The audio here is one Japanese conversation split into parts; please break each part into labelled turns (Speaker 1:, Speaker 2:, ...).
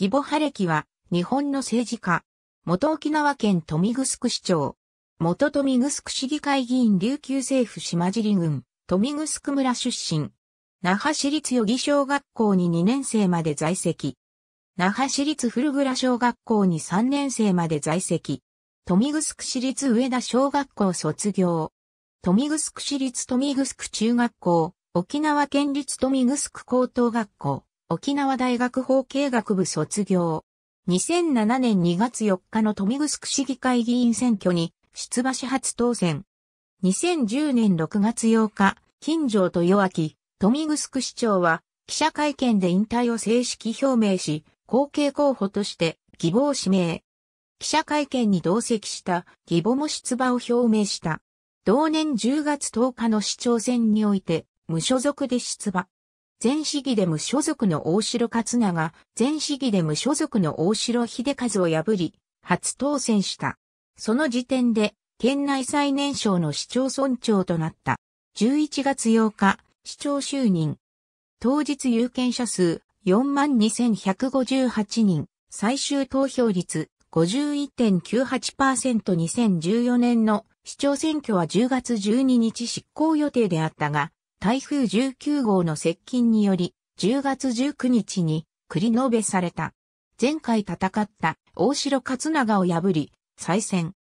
Speaker 1: 義母晴樹は、日本の政治家。元沖縄県富城市長。元富城市議会議員琉球政府島尻郡、富城村出身。那覇市立予備小学校に2年生まで在籍。那覇市立古倉小学校に3年生まで在籍。富城市立上田小学校卒業。富城市立富城中学校、沖縄県立富城高等学校。沖縄大学法経学部卒業。2007年2月4日の富城市議会議員選挙に出馬し初当選。2010年6月8日、金城弱き富城市長は記者会見で引退を正式表明し、後継候補として希望指名。記者会見に同席した義母も出馬を表明した。同年10月10日の市長選において無所属で出馬。前市議で無所属の大城勝長、前市議で無所属の大城秀和を破り、初当選した。その時点で、県内最年少の市町村長となった。11月8日、市長就任。当日有権者数42,158人、最終投票率 51.98%2014 年の市長選挙は10月12日執行予定であったが、台風19号の接近により、10月19日に繰り延べされた。前回戦った大城勝長を破り、再戦。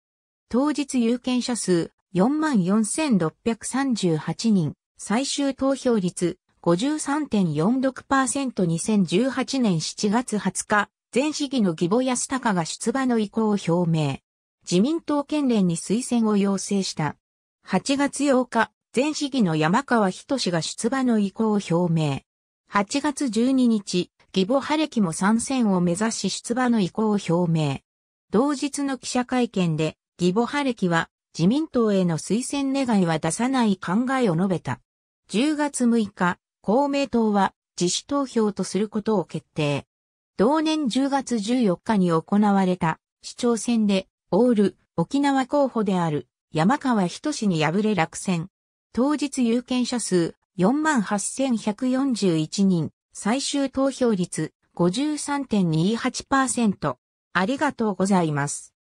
Speaker 1: 当日有権者数44,638人、最終投票率 53.46%2018 年7月20日、前市議の義母安高が出馬の意向を表明。自民党県連に推薦を要請した。8月8日、前市議の山川仁が出馬の意向を表明。8月12日、義母晴樹も参戦を目指し出馬の意向を表明。同日の記者会見で、義母晴樹は自民党への推薦願いは出さない考えを述べた。10月6日、公明党は自主投票とすることを決定。同年10月14日に行われた市長選で、オール沖縄候補である山川仁に敗れ落選。当日有権者数48,141人、最終投票率53.28%。ありがとうございます。